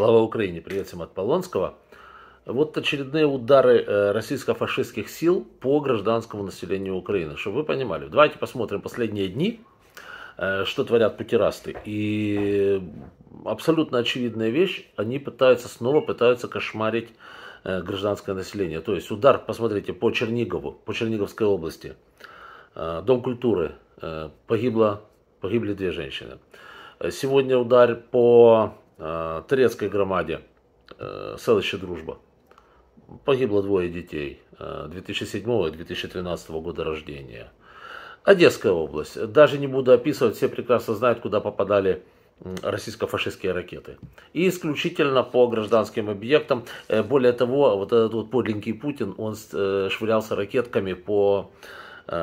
Слава Украине! Привет всем от Полонского. Вот очередные удары э, российско-фашистских сил по гражданскому населению Украины. Чтобы вы понимали. Давайте посмотрим последние дни, э, что творят путерасты. И абсолютно очевидная вещь, они пытаются снова пытаются кошмарить э, гражданское население. То есть удар, посмотрите, по Чернигову, по Черниговской области. Дом культуры. Погибло, погибли две женщины. Сегодня удар по Э, турецкой громаде э, селище Дружба. Погибло двое детей 2007 э, и 2013 года рождения. Одесская область. Даже не буду описывать, все прекрасно знают, куда попадали российско-фашистские ракеты. И исключительно по гражданским объектам. Более того, вот этот вот подленький Путин, он швырялся ракетками по, по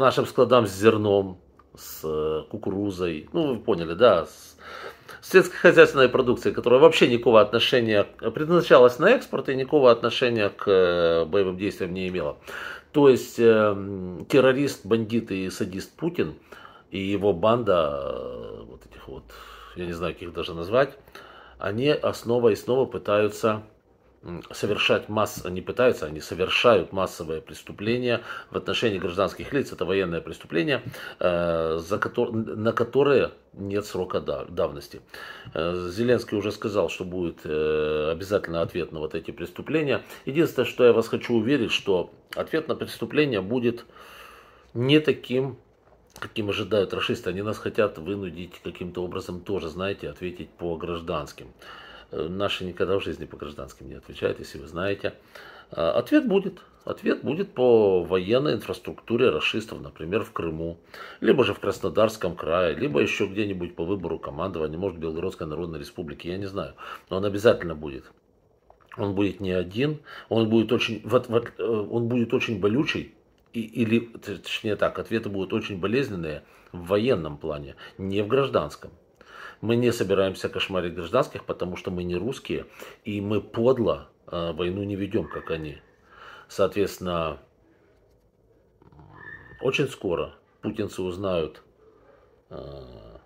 нашим складам с зерном, с кукурузой. Ну, вы поняли, да, с сельскохозяйственная продукция, которая вообще никакого отношения предназначалась на экспорт и никакого отношения к э, боевым действиям не имела. То есть э, террорист, бандит и садист Путин и его банда, э, вот этих вот, я не знаю, как их даже назвать, они снова и снова пытаются совершать масс... они пытаются, они совершают массовое преступление в отношении гражданских лиц, это военное преступление, э, за котор... на которое нет срока давности. Э, Зеленский уже сказал, что будет э, обязательно ответ на вот эти преступления. Единственное, что я вас хочу уверить, что ответ на преступление будет не таким каким ожидают расисты, они нас хотят вынудить каким-то образом тоже, знаете, ответить по гражданским. Э, наши никогда в жизни по гражданским не отвечают, если вы знаете. А, ответ будет. Ответ будет по военной инфраструктуре расистов, например, в Крыму, либо же в Краснодарском крае, либо еще где-нибудь по выбору командования, может, Белгородской Народной Республики, я не знаю. Но он обязательно будет. Он будет не один, он будет очень, вот, вот, э, он будет очень болючий, и, или, точнее так, ответы будут очень болезненные в военном плане, не в гражданском. Мы не собираемся кошмарить гражданских, потому что мы не русские, и мы подло а, войну не ведем, как они. Соответственно, очень скоро путинцы узнают, а,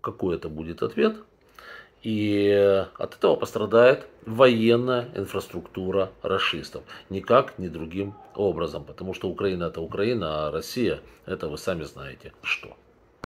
какой это будет ответ. И от этого пострадает военная инфраструктура расистов. Никак, не другим образом. Потому что Украина это Украина, а Россия это вы сами знаете что.